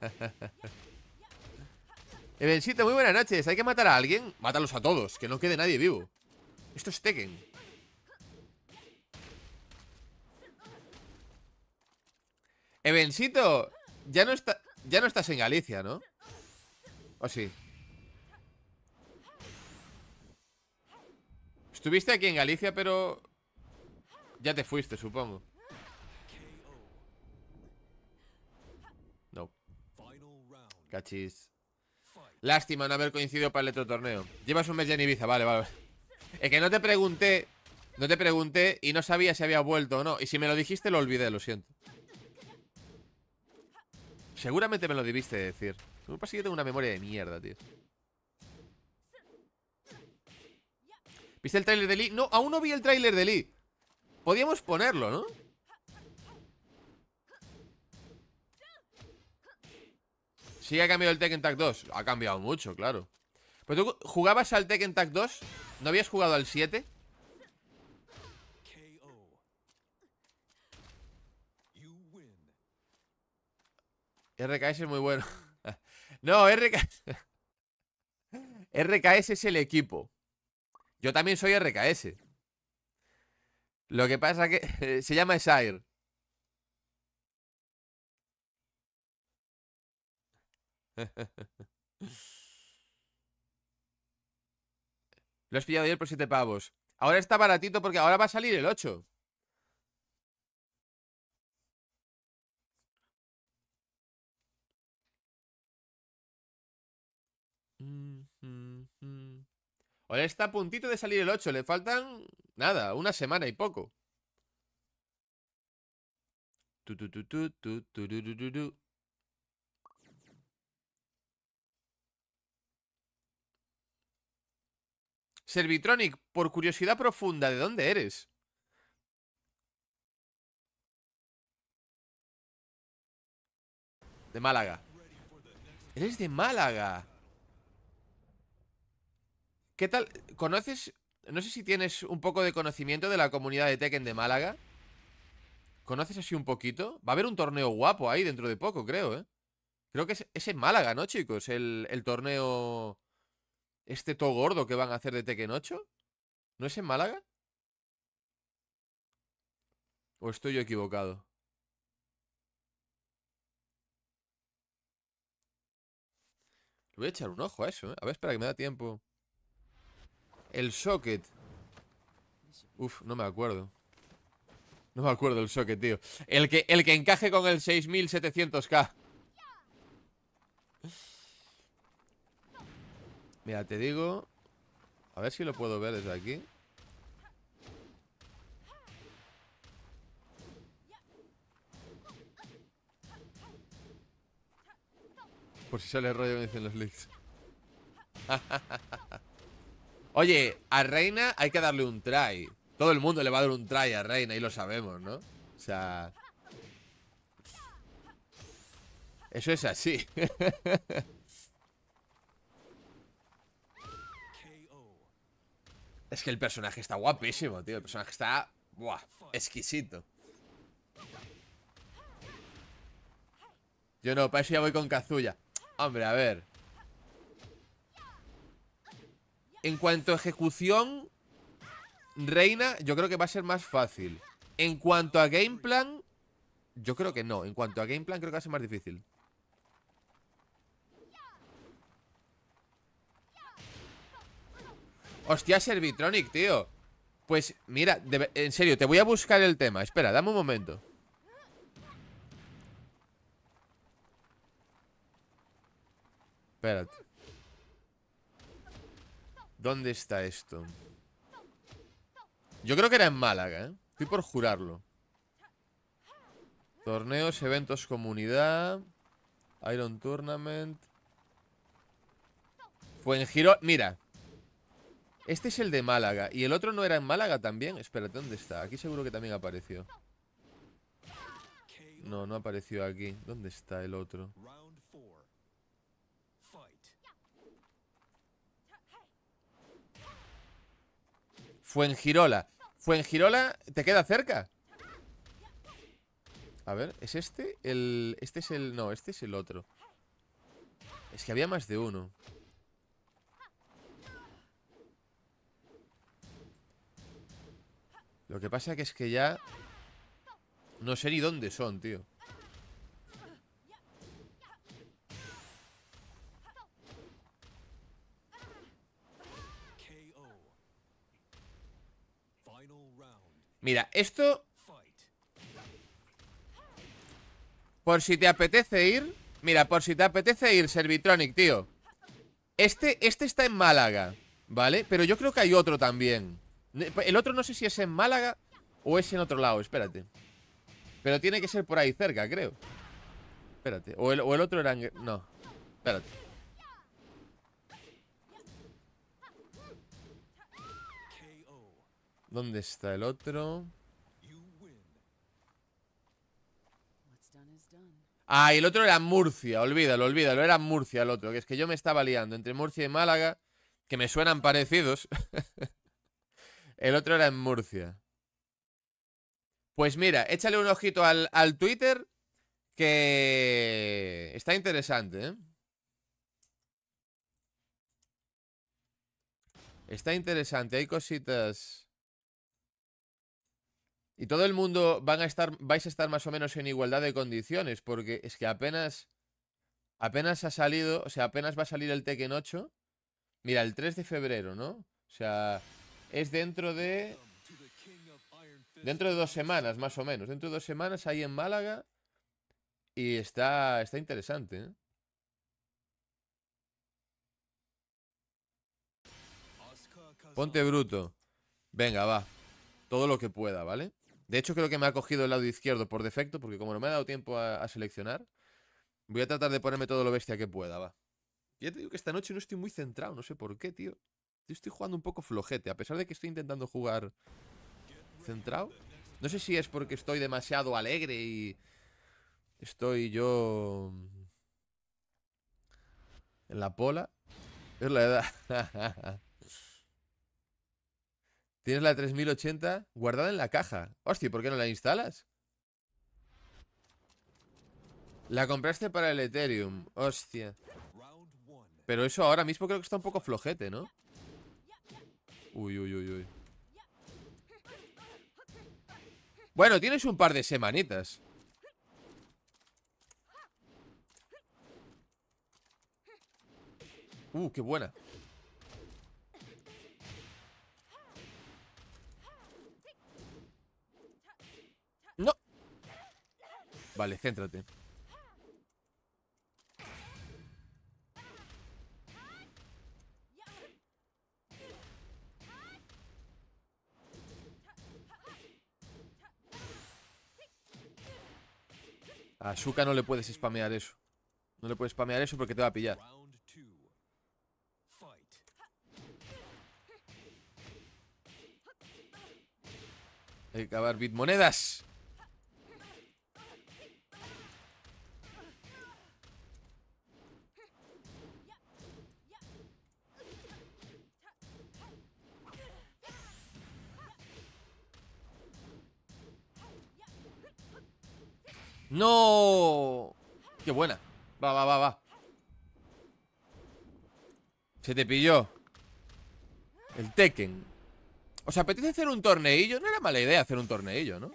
Evencito, muy buenas noches. ¿Hay que matar a alguien? Mátalos a todos, que no quede nadie vivo. Esto es Tekken. Evencito, ya no ya no estás en Galicia, ¿no? ¿O sí? Estuviste aquí en Galicia, pero ya te fuiste, supongo. No. Cachis. Lástima no haber coincidido para el otro torneo. Llevas un mes ya en Ibiza, vale, vale. Es que no te pregunté, no te pregunté y no sabía si había vuelto o no. Y si me lo dijiste, lo olvidé, lo siento. Seguramente me lo debiste decir. Lo que pasa es que yo tengo una memoria de mierda, tío. ¿Viste el tráiler de Lee? No, aún no vi el tráiler de Lee. Podíamos ponerlo, ¿no? Sí ha cambiado el Tekken Tag 2. Ha cambiado mucho, claro. Pero tú jugabas al Tekken Tag 2, ¿no habías jugado al 7? RKS es muy bueno. [LAUGHS] no, RKS. [LAUGHS] RKS es el equipo. Yo también soy RKS. Lo que pasa que [LAUGHS] se llama Sire. Lo has pillado ayer por 7 pavos. Ahora está baratito porque ahora va a salir el 8. Ahora está a puntito de salir el 8. Le faltan, nada, una semana y poco. Servitronic, por curiosidad profunda, ¿de dónde eres? De Málaga. Eres de Málaga. ¿Qué tal? ¿Conoces? No sé si tienes un poco de conocimiento de la comunidad de Tekken de Málaga. ¿Conoces así un poquito? Va a haber un torneo guapo ahí dentro de poco, creo, ¿eh? Creo que es, en Málaga, ¿no, chicos? El, el, torneo... Este to gordo que van a hacer de Tekken 8. ¿No es en Málaga? ¿O estoy yo equivocado? voy a echar un ojo a eso, ¿eh? A ver, espera, que me da tiempo. El socket. Uf, no me acuerdo. No me acuerdo el socket, tío. El que, el que encaje con el 6700K. Mira, te digo... A ver si lo puedo ver desde aquí. Por si sale rollo me dicen los leaks. [LAUGHS] Oye, a Reina hay que darle un try. Todo el mundo le va a dar un try a Reina y lo sabemos, ¿no? O sea... Eso es así. [LAUGHS] es que el personaje está guapísimo, tío. El personaje está... Buah, exquisito. Yo no, para eso ya voy con Kazuya. Hombre, a ver. En cuanto a ejecución, Reina, yo creo que va a ser más fácil. En cuanto a game plan, yo creo que no. En cuanto a game plan, creo que va a ser más difícil. Hostia, Servitronic, tío. Pues mira, en serio, te voy a buscar el tema. Espera, dame un momento. Espérate. ¿Dónde está esto? Yo creo que era en Málaga, ¿eh? Estoy por jurarlo. Torneos, eventos, comunidad. Iron Tournament. Fue en Giro... Mira. Este es el de Málaga. Y el otro no era en Málaga también. Espérate, ¿dónde está? Aquí seguro que también apareció. No, no apareció aquí. ¿Dónde está el otro? Fuengirola. Fuengirola, ¿te queda cerca? A ver, ¿es este? El, este es el... No, este es el otro. Es que había más de uno. Lo que pasa que es que ya... No sé ni dónde son, tío. Mira, esto... Por si te apetece ir... Mira, por si te apetece ir, Servitronic, tío. Este, este está en Málaga, ¿vale? Pero yo creo que hay otro también. El otro no sé si es en Málaga o es en otro lado, espérate. Pero tiene que ser por ahí cerca, creo. Espérate. O el, o el otro era en... No. Espérate. ¿Dónde está el otro? Ah, el otro era Murcia, olvídalo, olvídalo, era Murcia el otro, que es que yo me estaba liando entre Murcia y Málaga, que me suenan parecidos. [LAUGHS] el otro era en Murcia. Pues mira, échale un ojito al, al Twitter, que está interesante, ¿eh? Está interesante, hay cositas... Y todo el mundo van a estar, vais a estar más o menos en igualdad de condiciones, porque es que apenas, apenas ha salido, o sea, apenas va a salir el Tekken 8. Mira, el 3 de febrero, ¿no? O sea, es dentro de... Dentro de dos semanas, más o menos. Dentro de dos semanas ahí en Málaga. Y está, está interesante, ¿eh? Ponte bruto. Venga, va. Todo lo que pueda, ¿vale? De hecho, creo que me ha cogido el lado izquierdo por defecto, porque como no me ha dado tiempo a, seleccionar, voy a tratar de ponerme todo lo bestia que pueda, va. Ya te digo que esta noche no estoy muy centrado, no sé por qué, tío. Yo estoy jugando un poco flojete, a pesar de que estoy intentando jugar centrado. No sé si es porque estoy demasiado alegre y estoy yo en la pola. Es la edad. [LAUGHS] Tienes la 3080 guardada en la caja. Hostia, ¿por qué no la instalas? La compraste para el Ethereum. Hostia. Pero eso ahora mismo creo que está un poco flojete, ¿no? Uy, uy, uy, uy. Bueno, tienes un par de semanitas. Uh, qué buena. Vale, céntrate. A Shuka no le puedes spamear eso. No le puedes spamear eso porque te va a pillar. Hay que acabar monedas ¡No! ¡Qué buena! Va, va, va, va. Se te pilló. El Tekken. ¿Os apetece hacer un torneillo? No era mala idea hacer un torneillo, ¿no?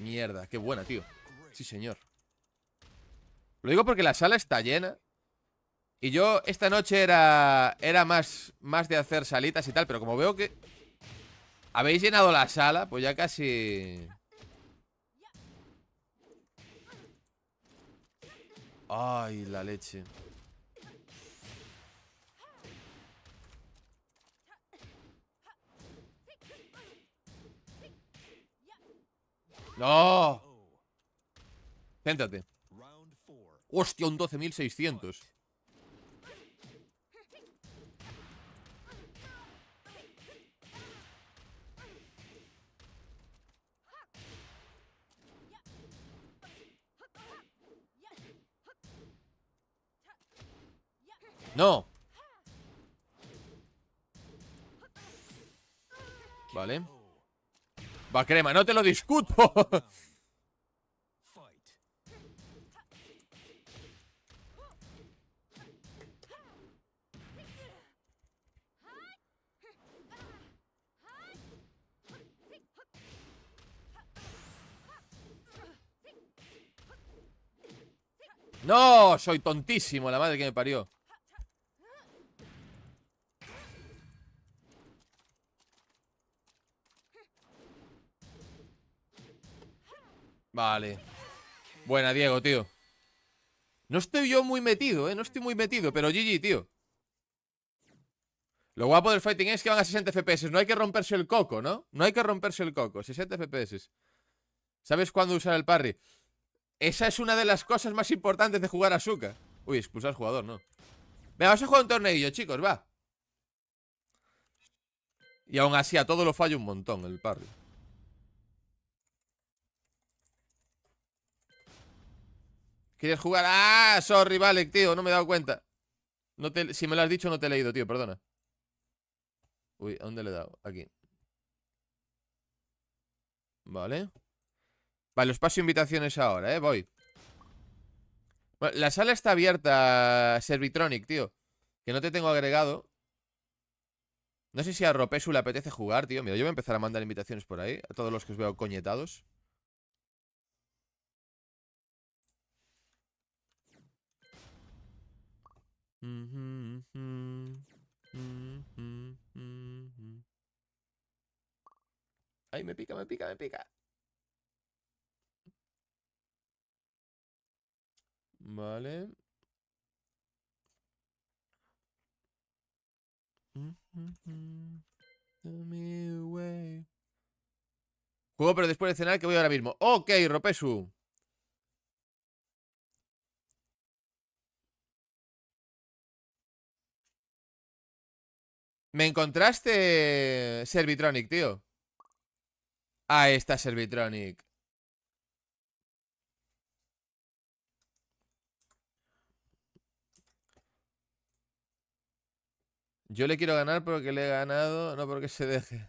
Mierda, qué buena, tío. Sí, señor. Lo digo porque la sala está llena. Y yo esta noche era, era más, más de hacer salitas y tal, pero como veo que habéis llenado la sala, pues ya casi... Ay, la leche. ¡No! Céntrate. Hostia, un 12.600. ¡No! Vale Va crema, no te lo discuto No, soy tontísimo, la madre que me parió Vale. Buena, Diego, tío. No estoy yo muy metido, ¿eh? No estoy muy metido, pero GG, tío. Lo guapo del fighting es que van a 60 FPS. No hay que romperse el coco, ¿no? No hay que romperse el coco. 60 FPS. ¿Sabes cuándo usar el parry? Esa es una de las cosas más importantes de jugar a Suka. Uy, expulsar al jugador, no. Venga, vamos a jugar un torneillo, chicos, va. Y aún así a todo lo falla un montón el parry. ¿Quieres jugar? ¡Ah! Sorry, vale, tío, no me he dado cuenta. No te... Si me lo has dicho, no te he leído, tío, perdona. Uy, ¿a dónde le he dado? Aquí. Vale. Vale, os paso invitaciones ahora, ¿eh? Voy. la sala está abierta, Servitronic, tío. Que no te tengo agregado. No sé si a Ropesu le apetece jugar, tío. Mira, yo voy a empezar a mandar invitaciones por ahí. A todos los que os veo coñetados. Ay, me pica, me pica, me pica. Vale. Juego, pero después de cenar que voy ahora mismo. Ok, Ropesu. Me encontraste Servitronic, tío. Ahí está Servitronic. Yo le quiero ganar porque le he ganado, no porque se deje.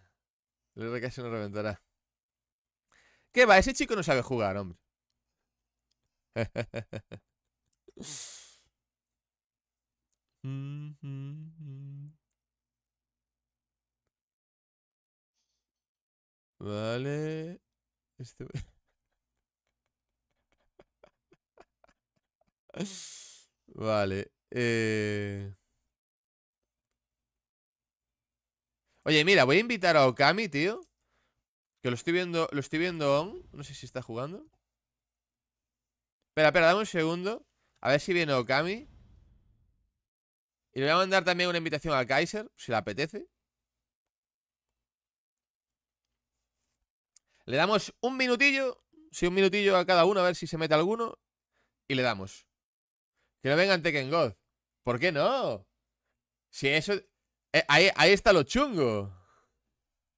El que se nos reventará. ¿Qué va? Ese chico no sabe jugar, hombre. [LAUGHS] Mm, mm, mm. Vale. Este... [LAUGHS] vale. Eh Oye, mira, voy a invitar a Okami, tío. Que lo estoy viendo, lo estoy viendo No sé si está jugando. Espera, espera, dame un segundo. A ver si viene Okami. Y le voy a mandar también una invitación a Kaiser, si le apetece. Le damos un minutillo, sí, un minutillo a cada uno, a ver si se mete alguno. Y le damos. Que no vengan Tekken God. ¿Por qué no? Si eso... Eh, ahí, ahí está lo chungo.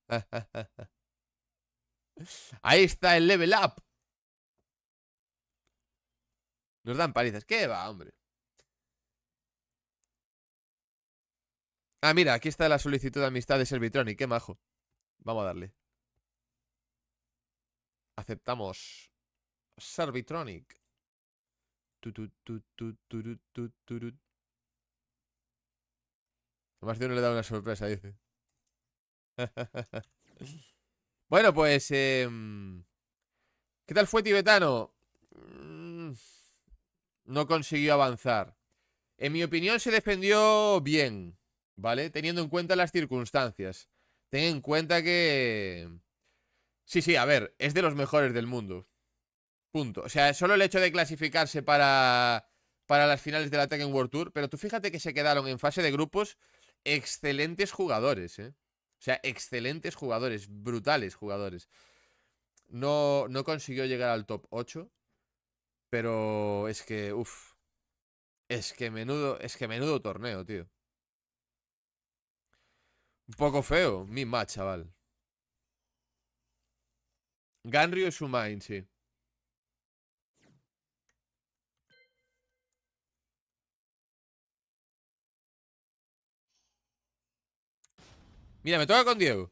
[LAUGHS] Ahí está el level up. Nos dan palizas. ¿Qué va, hombre? Ah, mira, aquí está la solicitud de amistad de Servitronic. Qué majo. Vamos a darle. Aceptamos Servitronic. Más de uno le da una sorpresa, dice. [LAUGHS] bueno, pues... Em, ¿Qué tal fue tibetano? Mm, no consiguió avanzar. En mi opinión se defendió bien, ¿vale? Teniendo en cuenta las circunstancias. Ten en cuenta que... Sí, sí, a ver, es de los mejores del mundo. Punto. O sea, solo el hecho de clasificarse para, para las finales de la Tekken World Tour, pero tú fíjate que se quedaron en fase de grupos excelentes jugadores, ¿eh? O sea, excelentes jugadores, brutales jugadores. No, no consiguió llegar al top 8, pero es que, uff. Es que menudo, es que menudo torneo, tío. Un poco feo, mi match, chaval. Ganrio es Shumain, sí. Mira, me toca con Diego.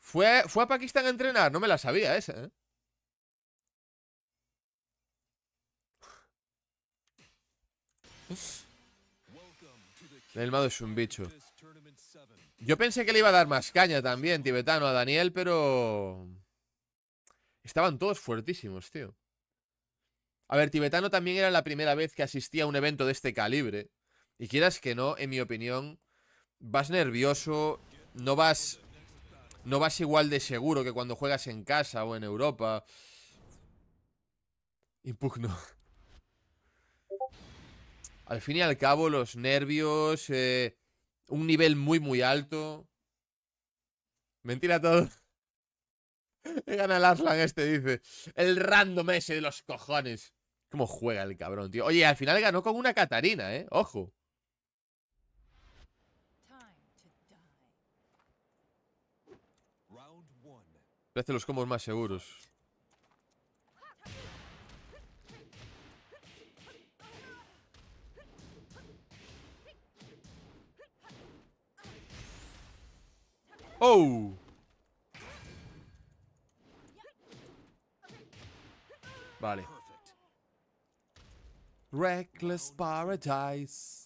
Fue, fue a Pakistán a entrenar, no me la sabía esa, ¿eh? El Mado es un bicho. Yo pensé que le iba a dar más caña también, tibetano, a Daniel, pero... Estaban todos fuertísimos, tío. A ver, tibetano también era la primera vez que asistía a un evento de este calibre. Y quieras que no, en mi opinión, vas nervioso, no vas... No vas igual de seguro que cuando juegas en casa o en Europa. Impugno al fin y al cabo los nervios, eh, un nivel muy, muy alto. Mentira todo. [LAUGHS] Gana el Aslan este, dice. El random ese de los cojones. ¿Cómo juega el cabrón, tío? Oye, al final ganó con una Catarina, ¿eh? Ojo. Parece los combos más seguros. Oh! Vale. Reckless Paradise.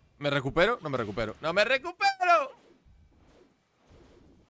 ¿Me recupero? No me recupero. ¡No me recupero!